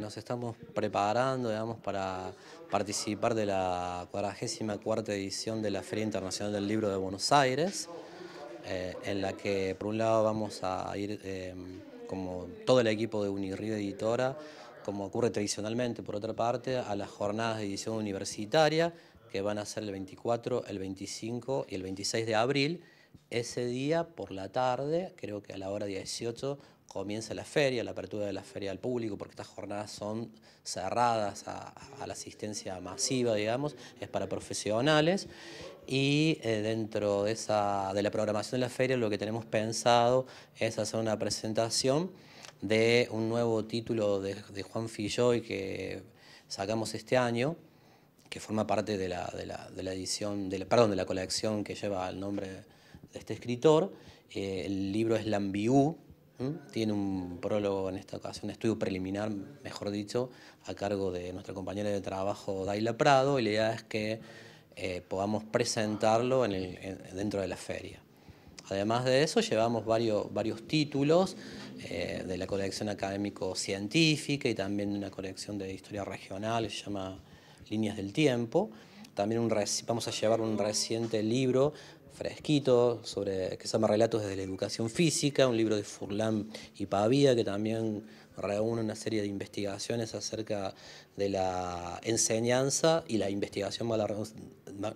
Nos estamos preparando digamos, para participar de la 44 edición de la Feria Internacional del Libro de Buenos Aires, eh, en la que por un lado vamos a ir eh, como todo el equipo de Unirío Editora, como ocurre tradicionalmente por otra parte, a las jornadas de edición universitaria que van a ser el 24, el 25 y el 26 de abril. Ese día por la tarde, creo que a la hora 18, comienza la feria, la apertura de la feria al público, porque estas jornadas son cerradas a, la asistencia masiva, digamos, es para profesionales. Y eh, dentro de, la programación de la feria lo que tenemos pensado es hacer una presentación de un nuevo título de, Juan Filloy que sacamos este año, que forma parte de la, edición, perdón, de la colección que lleva el nombre de este escritor. Eh, el libro es Lambiú, tiene un prólogo en esta ocasión, un estudio preliminar, mejor dicho, a cargo de nuestra compañera de trabajo Daila Prado y la idea es que eh, podamos presentarlo dentro de la feria. Además de eso, llevamos varios, varios títulos eh, de la colección académico-científica y también una colección de historia regional se llama Líneas del Tiempo. También un, vamos a llevar un reciente libro fresquito, sobre, que se llama Relatos desde la Educación Física, un libro de Furlan y Pavía, que también reúne una serie de investigaciones acerca de la enseñanza y la investigación,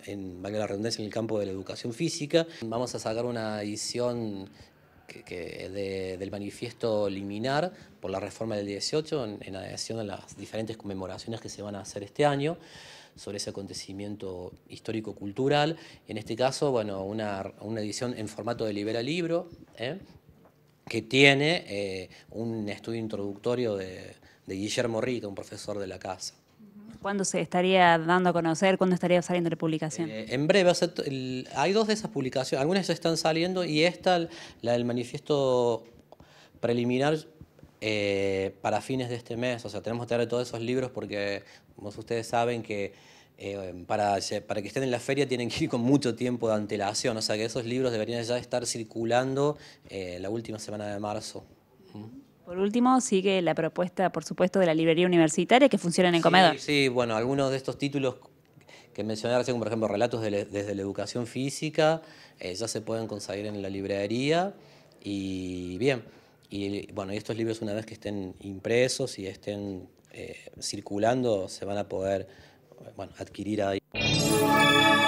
en, la en el campo de la educación física. Vamos a sacar una edición que, del manifiesto liminar por la reforma del 18, en adhesión a las diferentes conmemoraciones que se van a hacer este año sobre ese acontecimiento histórico-cultural. En este caso, bueno, una, una, edición en formato de libera libro, ¿eh? que tiene eh, un estudio introductorio de, Guillermo Rita, un profesor de la casa. ¿Cuándo se estaría dando a conocer? ¿Cuándo estaría saliendo la publicación? Eh, en breve, hay dos de esas publicaciones, algunas ya están saliendo y esta, la del manifiesto preliminar, eh, para fines de este mes. O sea, tenemos que tener todos esos libros porque, como ustedes saben, que eh, para, para que estén en la feria tienen que ir con mucho tiempo de antelación. O sea, que esos libros deberían ya estar circulando eh, la última semana de marzo. Por último, sigue la propuesta, por supuesto, de la librería universitaria que funciona en el sí, comedor. Sí, bueno, algunos de estos títulos que mencioné recién, por ejemplo Relatos desde la educación física, ya se pueden conseguir en la librería. Y bien, y bueno, estos libros una vez que estén impresos y estén eh, circulando, se van a poder bueno, adquirir ahí.